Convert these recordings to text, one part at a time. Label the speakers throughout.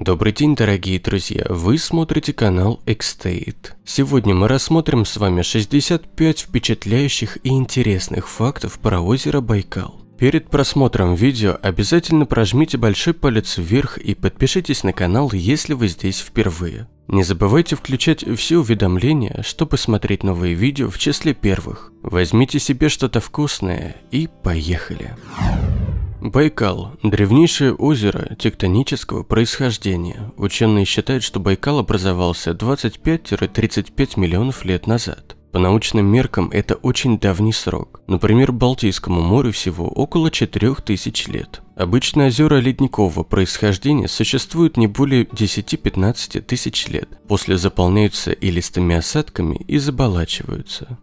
Speaker 1: Добрый день, дорогие друзья! Вы смотрите канал Экстейт. Сегодня мы рассмотрим с вами 65 впечатляющих и интересных фактов про озеро Байкал. Перед просмотром видео обязательно прожмите большой палец вверх и подпишитесь на канал, если вы здесь впервые. Не забывайте включать все уведомления, чтобы смотреть новые видео в числе первых. Возьмите себе что-то вкусное и поехали! Поехали! Байкал – древнейшее озеро тектонического происхождения. Ученые считают, что Байкал образовался 25-35 миллионов лет назад. По научным меркам это очень давний срок. Например, Балтийскому морю всего около 4000 лет. Обычно озера ледникового происхождения существуют не более 10-15 тысяч лет, после заполняются илистыми осадками и заболачиваются.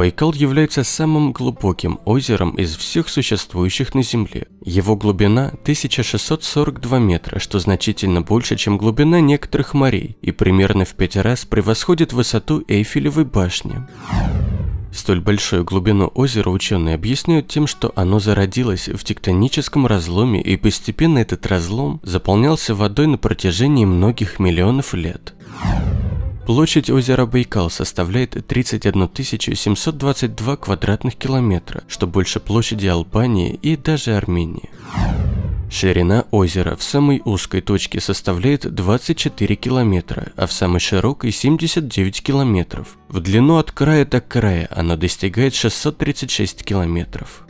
Speaker 1: Байкал является самым глубоким озером из всех существующих на Земле. Его глубина 1642 метра, что значительно больше, чем глубина некоторых морей, и примерно в пять раз превосходит высоту Эйфелевой башни. Столь большую глубину озера ученые объясняют тем, что оно зародилось в тектоническом разломе и постепенно этот разлом заполнялся водой на протяжении многих миллионов лет. Площадь озера Байкал составляет 31 722 квадратных километра, что больше площади Албании и даже Армении. Ширина озера в самой узкой точке составляет 24 километра, а в самой широкой 79 километров. В длину от края до края она достигает 636 километров.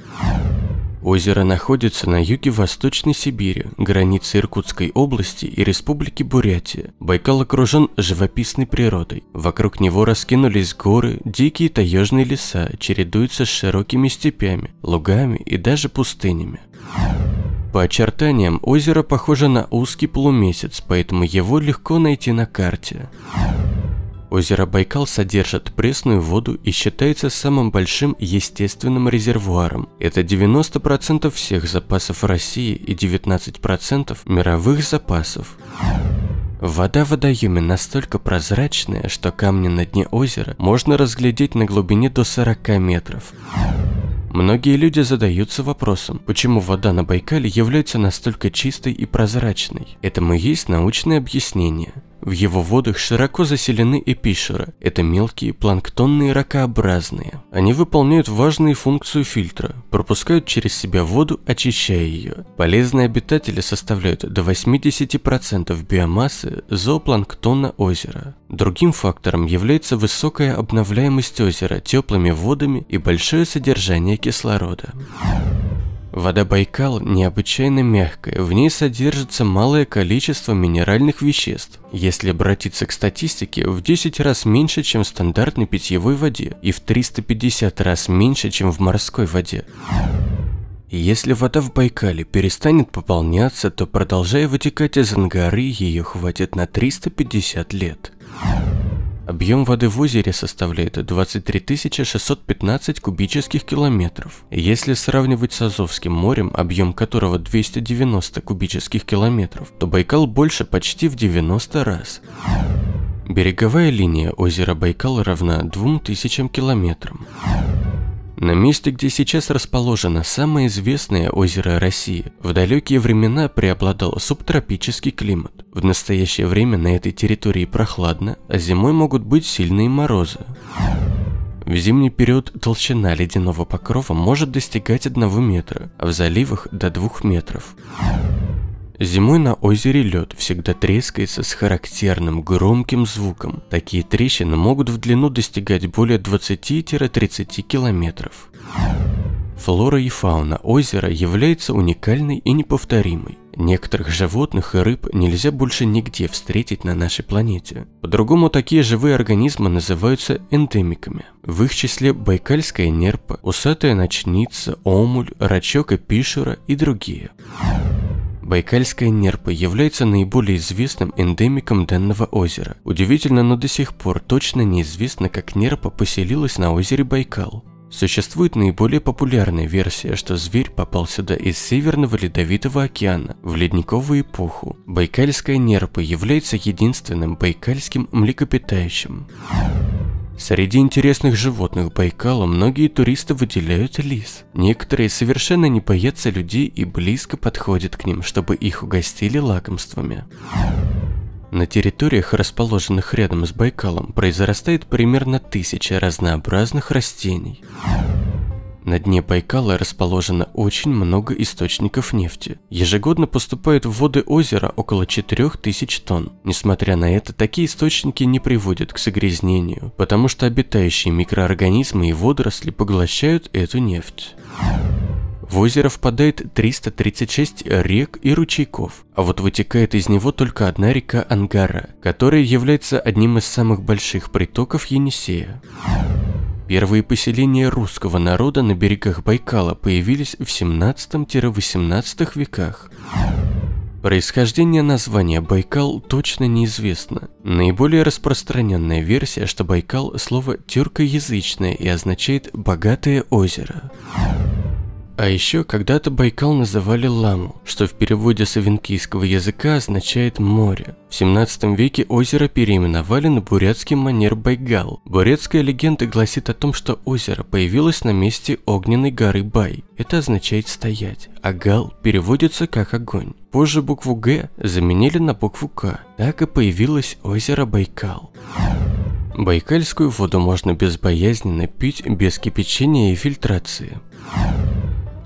Speaker 1: Озеро находится на юге Восточной Сибири, границы Иркутской области и Республики Бурятия. Байкал окружен живописной природой. Вокруг него раскинулись горы, дикие таежные леса чередуются с широкими степями, лугами и даже пустынями. По очертаниям озеро похоже на узкий полумесяц, поэтому его легко найти на карте. Озеро Байкал содержит пресную воду и считается самым большим естественным резервуаром. Это 90% всех запасов России и 19% мировых запасов. Вода в водоеме настолько прозрачная, что камни на дне озера можно разглядеть на глубине до 40 метров. Многие люди задаются вопросом, почему вода на Байкале является настолько чистой и прозрачной. Этому есть научное объяснение. В его водах широко заселены эпишеры. Это мелкие планктонные ракообразные. Они выполняют важную функцию фильтра, пропускают через себя воду, очищая ее. Полезные обитатели составляют до 80% биомассы зоопланктона озера. Другим фактором является высокая обновляемость озера теплыми водами и большое содержание кислорода. Вода Байкал необычайно мягкая, в ней содержится малое количество минеральных веществ. Если обратиться к статистике, в 10 раз меньше, чем в стандартной питьевой воде, и в 350 раз меньше, чем в морской воде. Если вода в Байкале перестанет пополняться, то продолжая вытекать из Ангары, ее хватит на 350 лет. Объем воды в озере составляет 23 615 кубических километров. Если сравнивать с Азовским морем, объем которого 290 кубических километров, то Байкал больше почти в 90 раз. Береговая линия озера Байкал равна 2000 километрам. На месте, где сейчас расположено самое известное озеро России, в далекие времена преобладал субтропический климат. В настоящее время на этой территории прохладно, а зимой могут быть сильные морозы. В зимний период толщина ледяного покрова может достигать 1 метра, а в заливах до 2 метров. Зимой на озере лед всегда трескается с характерным громким звуком. Такие трещины могут в длину достигать более 20-30 километров. Флора и фауна озера является уникальной и неповторимой. Некоторых животных и рыб нельзя больше нигде встретить на нашей планете. По-другому такие живые организмы называются эндемиками. В их числе байкальская нерпа, усатая ночница, омуль, рачок и пишера и другие. Байкальская нерпа является наиболее известным эндемиком данного озера. Удивительно, но до сих пор точно неизвестно, как нерпа поселилась на озере Байкал. Существует наиболее популярная версия, что зверь попал сюда из Северного Ледовитого океана в ледниковую эпоху. Байкальская нерпа является единственным байкальским млекопитающим. Среди интересных животных Байкала многие туристы выделяют лис. Некоторые совершенно не боятся людей и близко подходят к ним, чтобы их угостили лакомствами. На территориях, расположенных рядом с Байкалом, произрастает примерно тысяча разнообразных растений. На дне Байкала расположено очень много источников нефти. Ежегодно поступают в воды озера около 4000 тонн. Несмотря на это, такие источники не приводят к загрязнению, потому что обитающие микроорганизмы и водоросли поглощают эту нефть. В озеро впадает 336 рек и ручейков, а вот вытекает из него только одна река Ангара, которая является одним из самых больших притоков Енисея. Первые поселения русского народа на берегах Байкала появились в 17-18 веках. Происхождение названия Байкал точно неизвестно. Наиболее распространенная версия, что Байкал – слово тюркоязычное и означает «богатое озеро». А еще когда-то Байкал называли Ламу, что в переводе с авенкийского языка означает «море». В 17 веке озеро переименовали на бурятский манер Байгал. Бурятская легенда гласит о том, что озеро появилось на месте огненной горы Бай. Это означает «стоять», а «гал» переводится как «огонь». Позже букву «г» заменили на букву «к». Так и появилось озеро Байкал. Байкальскую воду можно безбоязненно пить без кипячения и фильтрации.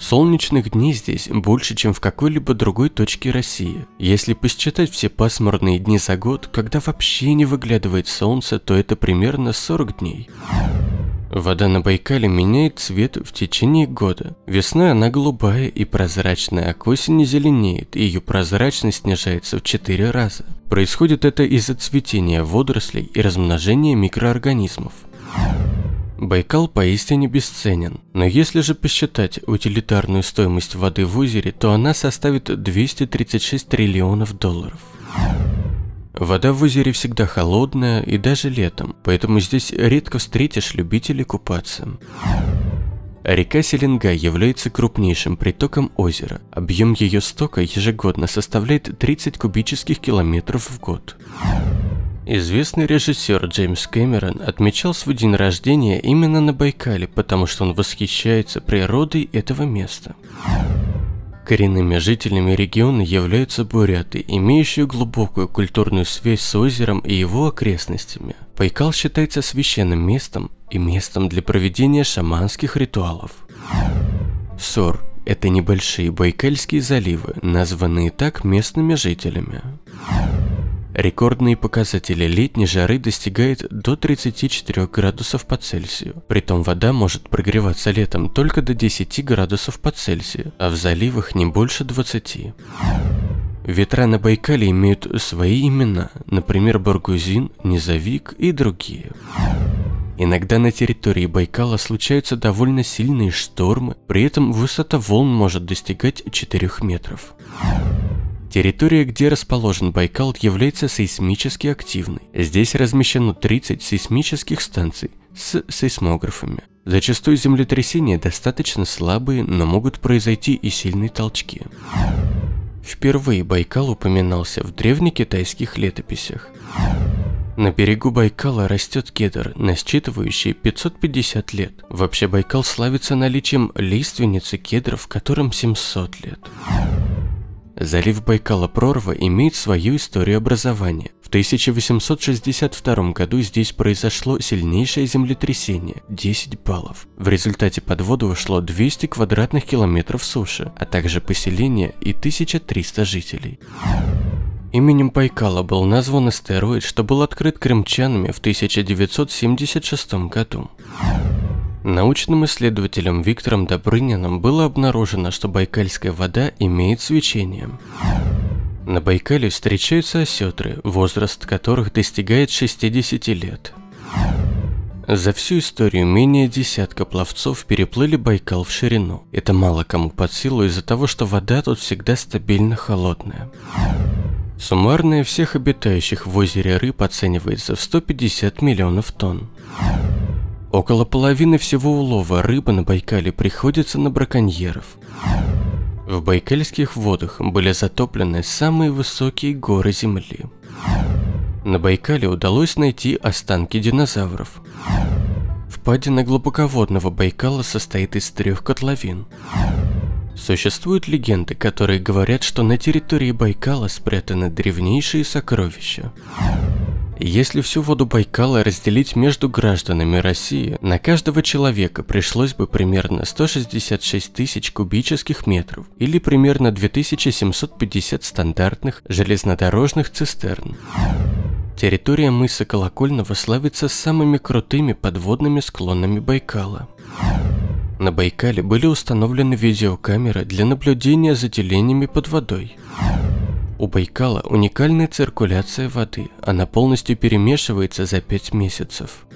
Speaker 1: Солнечных дней здесь больше, чем в какой-либо другой точке России. Если посчитать все пасмурные дни за год, когда вообще не выглядывает солнце, то это примерно 40 дней. Вода на Байкале меняет цвет в течение года. Весной она голубая и прозрачная, а к осени зеленеет, и ее прозрачность снижается в 4 раза. Происходит это из-за цветения водорослей и размножения микроорганизмов. Байкал поистине бесценен, но если же посчитать утилитарную стоимость воды в озере, то она составит 236 триллионов долларов. Вода в озере всегда холодная и даже летом, поэтому здесь редко встретишь любителей купаться. Река Селенга является крупнейшим притоком озера. Объем ее стока ежегодно составляет 30 кубических километров в год. Известный режиссер Джеймс Кэмерон отмечал свой день рождения именно на Байкале, потому что он восхищается природой этого места. Коренными жителями региона являются буряты, имеющие глубокую культурную связь с озером и его окрестностями. Байкал считается священным местом и местом для проведения шаманских ритуалов. Сор – это небольшие байкальские заливы, названные так местными жителями. Рекордные показатели летней жары достигают до 34 градусов по Цельсию. Притом вода может прогреваться летом только до 10 градусов по Цельсию, а в заливах не больше 20. Ветра на Байкале имеют свои имена, например, Баргузин, Низовик и другие. Иногда на территории Байкала случаются довольно сильные штормы, при этом высота волн может достигать 4 метров. Территория, где расположен Байкал, является сейсмически активной. Здесь размещено 30 сейсмических станций с сейсмографами. Зачастую землетрясения достаточно слабые, но могут произойти и сильные толчки. Впервые Байкал упоминался в древнекитайских летописях. На берегу Байкала растет кедр, насчитывающий 550 лет. Вообще Байкал славится наличием лиственницы кедров, которым 700 лет. Залив Байкала Прорва имеет свою историю образования. В 1862 году здесь произошло сильнейшее землетрясение – 10 баллов. В результате под воду ушло 200 квадратных километров суши, а также поселение и 1300 жителей. Именем Байкала был назван астероид, что был открыт крымчанами в 1976 году. Научным исследователем Виктором Добрыниным было обнаружено, что байкальская вода имеет свечение. На Байкале встречаются осетры, возраст которых достигает 60 лет. За всю историю менее десятка пловцов переплыли Байкал в ширину. Это мало кому под силу из-за того, что вода тут всегда стабильно холодная. Суммарная всех обитающих в озере рыб оценивается в 150 миллионов тонн. Около половины всего улова рыбы на Байкале приходится на браконьеров. В байкальских водах были затоплены самые высокие горы Земли. На Байкале удалось найти останки динозавров. Впадина глубоководного Байкала состоит из трех котловин. Существуют легенды, которые говорят, что на территории Байкала спрятаны древнейшие сокровища. Если всю воду Байкала разделить между гражданами России, на каждого человека пришлось бы примерно 166 тысяч кубических метров или примерно 2750 стандартных железнодорожных цистерн. Территория мыса Колокольного славится самыми крутыми подводными склонами Байкала. На Байкале были установлены видеокамеры для наблюдения за делениями под водой. У Байкала уникальная циркуляция воды, она полностью перемешивается за 5 месяцев.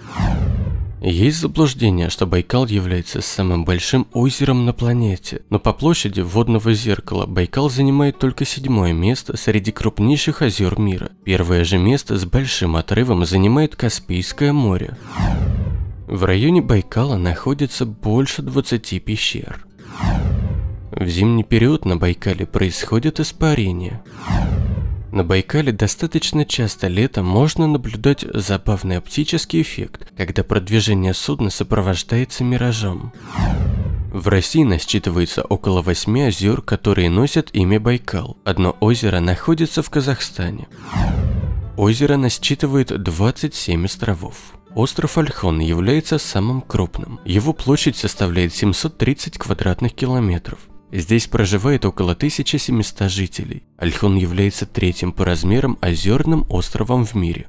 Speaker 1: Есть заблуждение, что Байкал является самым большим озером на планете, но по площади водного зеркала Байкал занимает только седьмое место среди крупнейших озер мира. Первое же место с большим отрывом занимает Каспийское море. В районе Байкала находится больше 20 пещер. В зимний период на Байкале происходит испарение. На Байкале достаточно часто летом можно наблюдать забавный оптический эффект, когда продвижение судна сопровождается миражом. В России насчитывается около 8 озер, которые носят имя Байкал. Одно озеро находится в Казахстане. Озеро насчитывает 27 островов. Остров Альхон является самым крупным. Его площадь составляет 730 квадратных километров. Здесь проживает около 1700 жителей. Альхон является третьим по размерам озерным островом в мире.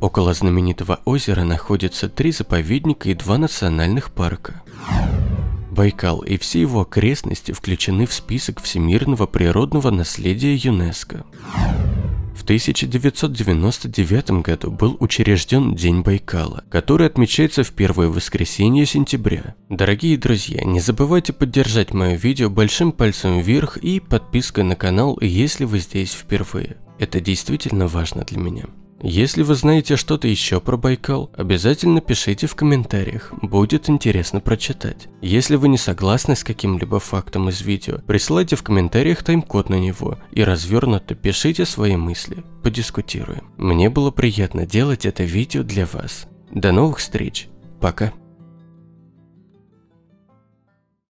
Speaker 1: Около знаменитого озера находятся три заповедника и два национальных парка. Байкал и все его окрестности включены в список всемирного природного наследия ЮНЕСКО. В 1999 году был учрежден День Байкала, который отмечается в первое воскресенье сентября. Дорогие друзья, не забывайте поддержать мое видео большим пальцем вверх и подпиской на канал, если вы здесь впервые. Это действительно важно для меня. Если вы знаете что-то еще про Байкал, обязательно пишите в комментариях, будет интересно прочитать. Если вы не согласны с каким-либо фактом из видео, присылайте в комментариях тайм-код на него и развернуто пишите свои мысли, подискутируем. Мне было приятно делать это видео для вас. До новых встреч, пока.